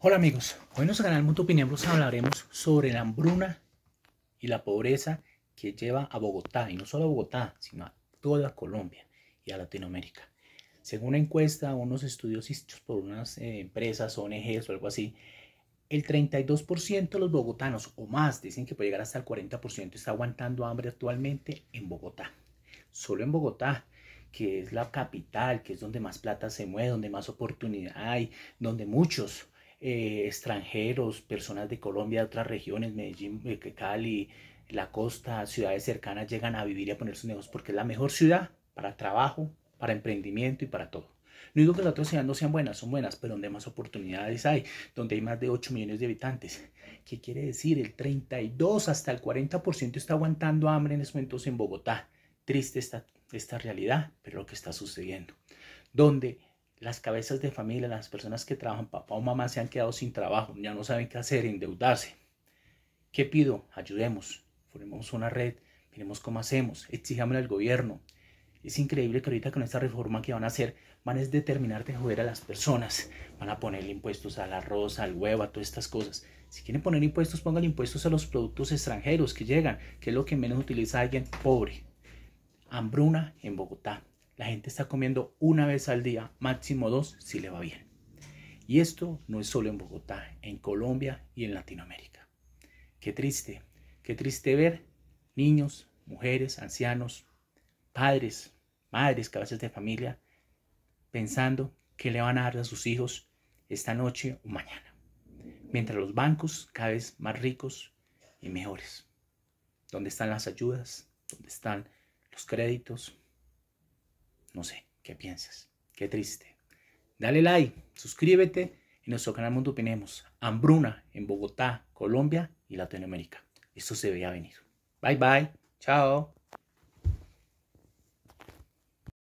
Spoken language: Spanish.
Hola amigos, hoy en nuestro canal Mundo Mutupinebros hablaremos sobre la hambruna y la pobreza que lleva a Bogotá, y no solo a Bogotá, sino a toda Colombia y a Latinoamérica. Según una encuesta, unos estudios hechos por unas eh, empresas, ONGs o algo así, el 32% de los bogotanos o más dicen que puede llegar hasta el 40% está aguantando hambre actualmente en Bogotá. Solo en Bogotá, que es la capital, que es donde más plata se mueve, donde más oportunidad hay, donde muchos eh, extranjeros, personas de Colombia, de otras regiones, Medellín, eh, Cali, la costa, ciudades cercanas llegan a vivir y a poner sus negocios porque es la mejor ciudad para trabajo, para emprendimiento y para todo. No digo que las otras ciudades no sean buenas, son buenas, pero donde más oportunidades hay, donde hay más de 8 millones de habitantes. ¿Qué quiere decir? El 32 hasta el 40% está aguantando hambre en estos momentos en Bogotá. Triste esta, esta realidad, pero lo que está sucediendo. Donde las cabezas de familia, las personas que trabajan, papá o mamá, se han quedado sin trabajo, ya no saben qué hacer, endeudarse. ¿Qué pido? Ayudemos, formemos una red, miremos cómo hacemos, exijámosle al gobierno. Es increíble que ahorita con esta reforma que van a hacer, van a determinar de joder a las personas. Van a ponerle impuestos al arroz, al huevo, a todas estas cosas. Si quieren poner impuestos, pongan impuestos a los productos extranjeros que llegan, que es lo que menos utiliza alguien pobre. Hambruna en Bogotá, la gente está comiendo una vez al día, máximo dos si le va bien. Y esto no es solo en Bogotá, en Colombia y en Latinoamérica. Qué triste, qué triste ver niños, mujeres, ancianos, padres, madres, cabezas de familia, pensando qué le van a dar a sus hijos esta noche o mañana. Mientras los bancos cada vez más ricos y mejores. ¿Dónde están las ayudas? ¿Dónde están los créditos? No sé, ¿qué piensas? Qué triste. Dale like, suscríbete en nuestro canal Mundo Opinemos. Hambruna en Bogotá, Colombia y Latinoamérica. Esto se veía venir. Bye bye. Chao.